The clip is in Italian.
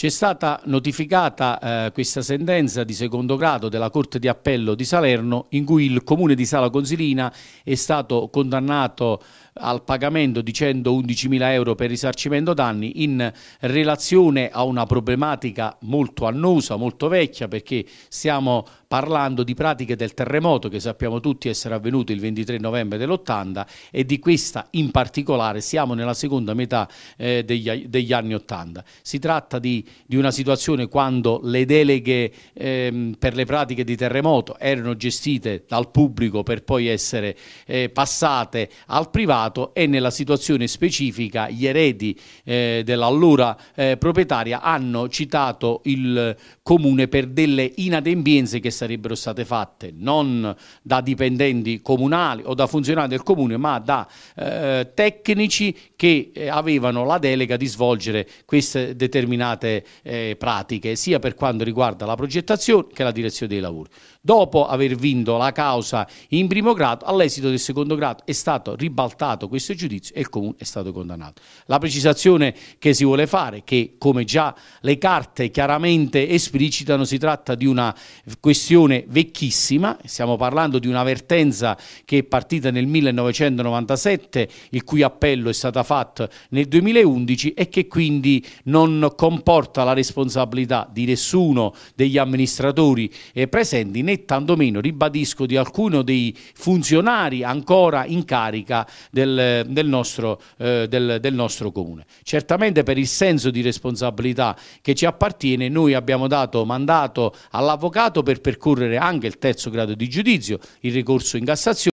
Ci è stata notificata eh, questa sentenza di secondo grado della Corte di Appello di Salerno in cui il comune di Sala Consilina è stato condannato al pagamento di 111.000 euro per risarcimento danni in relazione a una problematica molto annosa, molto vecchia perché stiamo parlando di pratiche del terremoto che sappiamo tutti essere avvenuto il 23 novembre dell'80 e di questa in particolare siamo nella seconda metà eh, degli, degli, anni 80. Si tratta di, di una situazione quando le deleghe ehm, per le pratiche di terremoto erano gestite dal pubblico per poi essere eh, passate al privato e nella situazione specifica gli eredi eh, dell'allora eh, proprietaria hanno citato il comune per delle inadempienze che sarebbero state fatte non da dipendenti comunali o da funzionari del comune, ma da eh, tecnici che eh, avevano la delega di svolgere queste determinate eh, pratiche, sia per quanto riguarda la progettazione che la direzione dei lavori. Dopo aver vinto la causa in primo grado, all'esito del secondo grado è stato ribaltato questo giudizio e il comune è stato condannato. La precisazione che si vuole fare è che, come già le carte chiaramente esplicitano, si tratta di una questione questione vecchissima, stiamo parlando di una vertenza che è partita nel 1997, il cui appello è stato fatto nel 2011 e che quindi non comporta la responsabilità di nessuno degli amministratori eh, presenti né tantomeno, ribadisco, di alcuno dei funzionari ancora in carica del, del, nostro, eh, del, del nostro comune. Certamente per il senso di responsabilità che ci appartiene noi abbiamo dato mandato all'avvocato per percorrere percorrere anche il terzo grado di giudizio, il ricorso in Cassazione